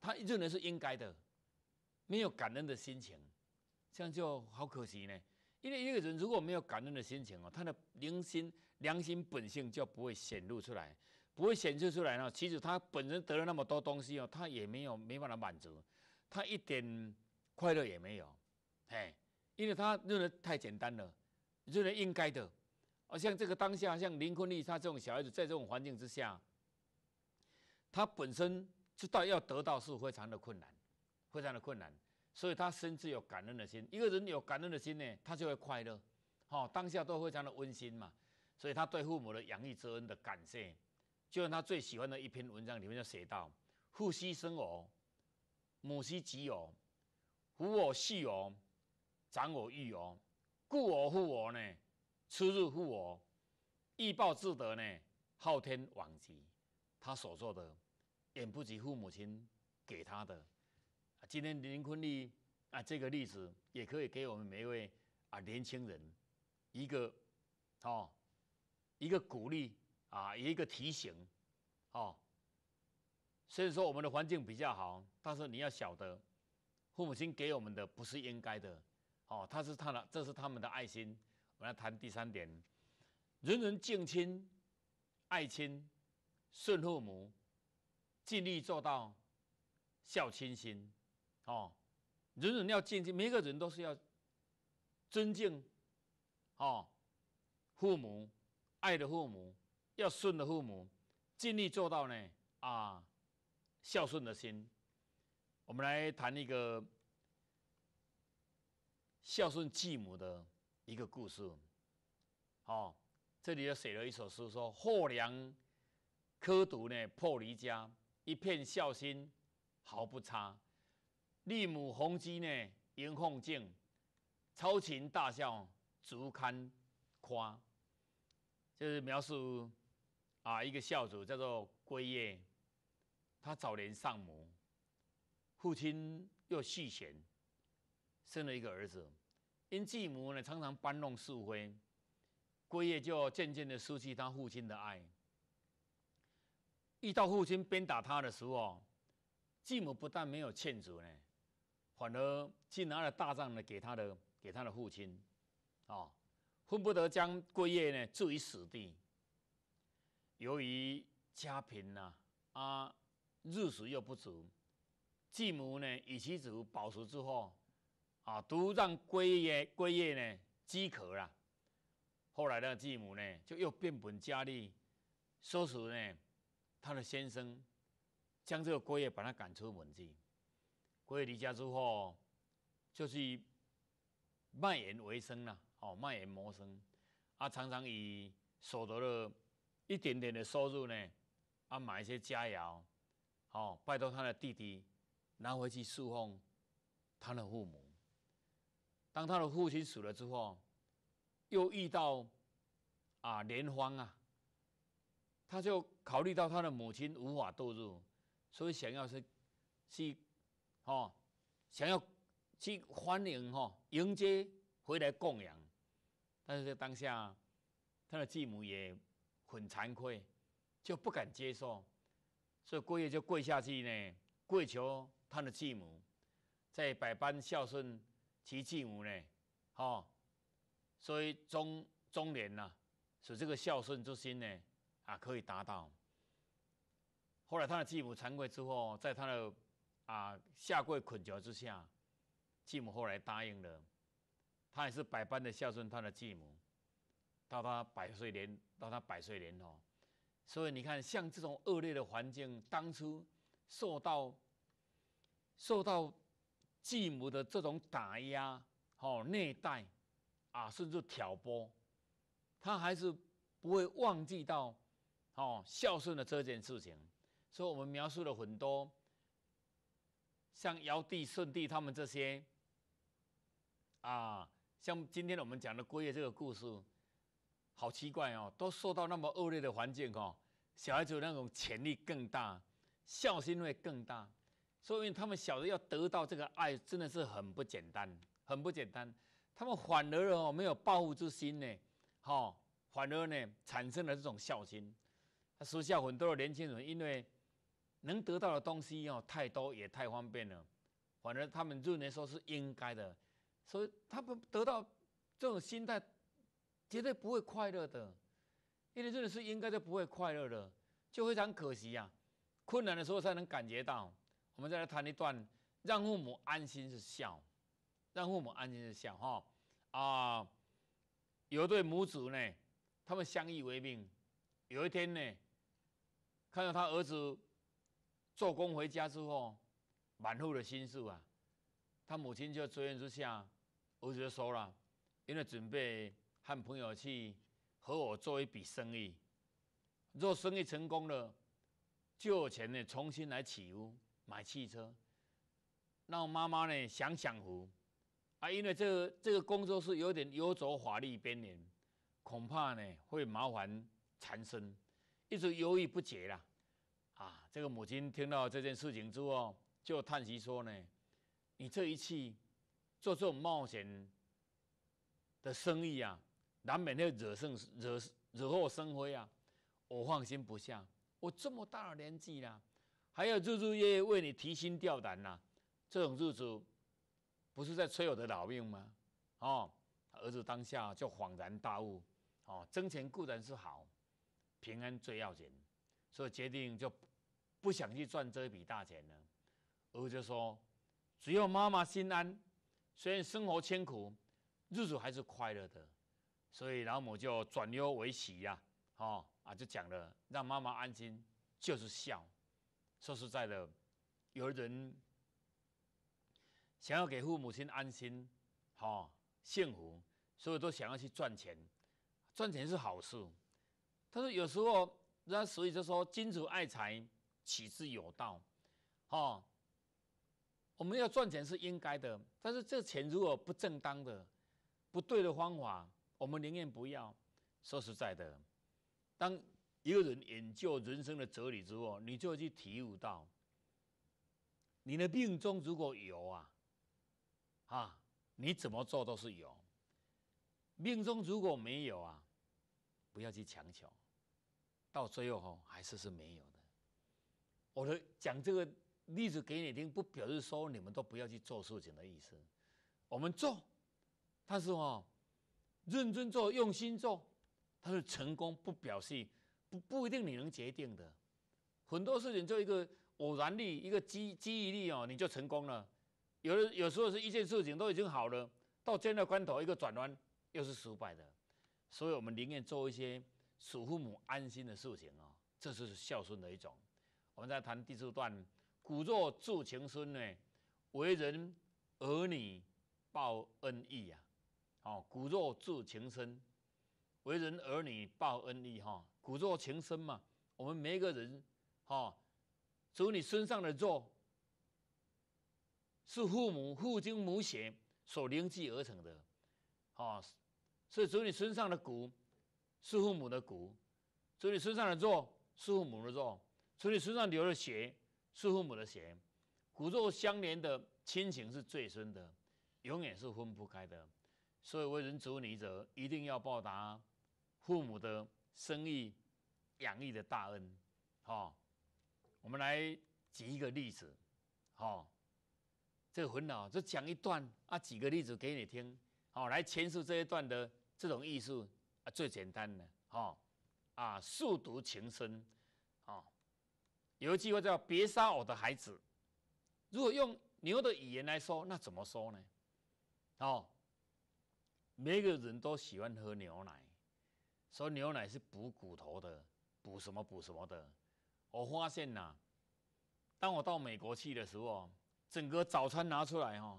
他认为是应该的，没有感恩的心情，这样就好可惜呢。因为一个人如果没有感恩的心情哦，他的良心、良心本性就不会显露出来，不会显示出来呢。其实他本身得了那么多东西哦，他也没有没办法满足，他一点快乐也没有，哎，因为他认为太简单了，认为应该的。而像这个当下，像林坤利他这种小孩子，在这种环境之下，他本身。知道要得到是非常的困难，非常的困难，所以他深知有感恩的心。一个人有感恩的心呢，他就会快乐。好，当下都非常的温馨嘛，所以他对父母的养育之恩的感谢，就像他最喜欢的一篇文章里面就写到：父兮生我，母兮即我，抚我细我，长我育我，故我护我呢，出入护我，义报自德呢，昊天罔极。他所做的。远不及父母亲给他的。今天林坤丽，啊这个例子，也可以给我们每一位啊年轻人一个哦一个鼓励啊，一个提醒哦。虽然说我们的环境比较好，但是你要晓得，父母亲给我们的不是应该的哦，他是他的，这是他们的爱心。我们来谈第三点：人人敬亲爱亲顺父母。尽力做到孝亲心，哦，人人要敬敬，每个人都是要尊敬，哦，父母爱的父母要顺的父母，尽力做到呢啊，孝顺的心。我们来谈一个孝顺继母的一个故事，哦，这里又写了一首诗，说“后梁科读呢破离家”。一片孝心，毫不差。立母鸿基呢，迎凤敬，超群大孝，足堪夸。就是描述啊，一个孝子叫做归叶，他早年丧母，父亲又续弦，生了一个儿子，因继母呢常常搬弄是非，归叶就渐渐的失去他父亲的爱。遇到父亲鞭打他的时候，继母不但没有劝阻呢，反而竟拿了大杖呢给他的给他的父亲，哦，恨不得将归叶呢置于死地。由于家贫呐，啊，日食又不足，继母呢与妻子饱食之后，啊，独让归叶归叶呢饥渴啦。后来呢，继母呢就又变本加厉，收拾呢。他的先生将这个郭业把他赶出门去。郭业离家之后，就是卖盐为生啦，哦，卖盐谋生。啊，常常以所得的一点点的收入呢，啊，买一些佳肴，哦，拜托他的弟弟拿回去侍奉他的父母。当他的父亲死了之后，又遇到啊连荒啊。他就考虑到他的母亲无法堕入，所以想要是，去，哈，想要去欢迎哈，迎接回来供养。但是在当下，他的继母也很惭愧，就不敢接受，所以郭业就跪下去呢，跪求他的继母，在百般孝顺其继母呢，哈，所以中中年呐，使这个孝顺之心呢。啊，可以达到。后来他的继母惭愧之后，在他的啊下跪恳求之下，继母后来答应了。他也是百般的孝顺他的继母，到他百岁年，到他百岁年头。所以你看，像这种恶劣的环境，当初受到受到继母的这种打压、哦虐待啊，甚至挑拨，他还是不会忘记到。哦，孝顺的这件事情，所以我们描述了很多，像尧帝、舜帝他们这些，啊，像今天我们讲的龟业这个故事，好奇怪哦，都受到那么恶劣的环境哦，小孩子那种潜力更大，孝心会更大，说明他们小的要得到这个爱真的是很不简单，很不简单，他们反而哦没有报复之心呢，哈，反而呢产生了这种孝心。私下很多的年轻人，因为能得到的东西哦太多也太方便了，反而他们认为说是应该的，所以他们得到这种心态绝对不会快乐的，因为这的是应该就不会快乐的，就非常可惜啊！困难的时候才能感觉到。我们再来谈一段，让父母安心是孝，让父母安心是孝。哈啊，有对母子呢，他们相依为命。有一天呢。看到他儿子做工回家之后满腹的心事啊，他母亲就追问之下，儿子说了，因为准备和朋友去和我做一笔生意，做生意成功了，就有钱呢重新来起屋买汽车，让妈妈呢享享福啊，因为这个这个工作是有点游走法律边缘，恐怕呢会麻烦缠身。一直犹豫不决啦，啊！这个母亲听到这件事情之后，就叹息说呢：“你这一次做这种冒险的生意啊，难免会惹生惹惹祸生非啊！我放心不下，我这么大的年纪啦，还要日日夜夜为你提心吊胆呐，这种日子不是在催我的老命吗？”哦，儿子当下就恍然大悟：哦，挣钱固然是好。平安最要紧，所以决定就不想去赚这笔大钱了。儿子说：“只要妈妈心安，虽然生活艰苦，日子还是快乐的。”所以老母就转忧为喜呀，哦啊，就讲了让妈妈安心就是孝。说实在的，有的人想要给父母亲安心、哈幸福，所以都想要去赚钱。赚钱是好事。他说：“有时候，那所以就说，君子爱财，取之有道。哦，我们要赚钱是应该的，但是这钱如果不正当的、不对的方法，我们宁愿不要。说实在的，当一个人研究人生的哲理之后，你就去体悟到，你的命中如果有啊，啊，你怎么做都是有；命中如果没有啊。”不要去强求，到最后哈还是是没有的。我的讲这个例子给你听，不表示说你们都不要去做事情的意思。我们做，但是哦，认真做，用心做，它是成功不表示不不一定你能决定的。很多事情就一个偶然力，一个机机遇力哦，你就成功了。有的有时候是一件事情都已经好了，到真的关头一个转弯又是失败的。所以我们宁愿做一些使父母安心的事情哦，这是孝顺的一种。我们在谈第四段“骨肉至情深”呢，为人儿女报恩义呀，哦，骨肉至情深，为人儿女报恩义哈，骨肉情深嘛。我们每一个人哈，有你身上的肉，是父母父精母血所凝聚而成的，哦。是，主你身上的骨是父母的骨，从你身上的肉是父母的肉，从你身上流的血是父母的血，骨肉相连的亲情是最深的，永远是分不开的。所以为人子女者一定要报答父母的生育、养育的大恩。哦，我们来举一个例子。哦。这个魂佬就讲一段啊，举个例子给你听。好，来前述这一段的。这种艺术啊，最简单的哦，啊，速独情深，啊，有一句话叫“别杀我的孩子”。如果用牛的语言来说，那怎么说呢？哦，每个人都喜欢喝牛奶，说牛奶是补骨头的，补什么补什么的。我发现呢，当我到美国去的时候，整个早餐拿出来哈。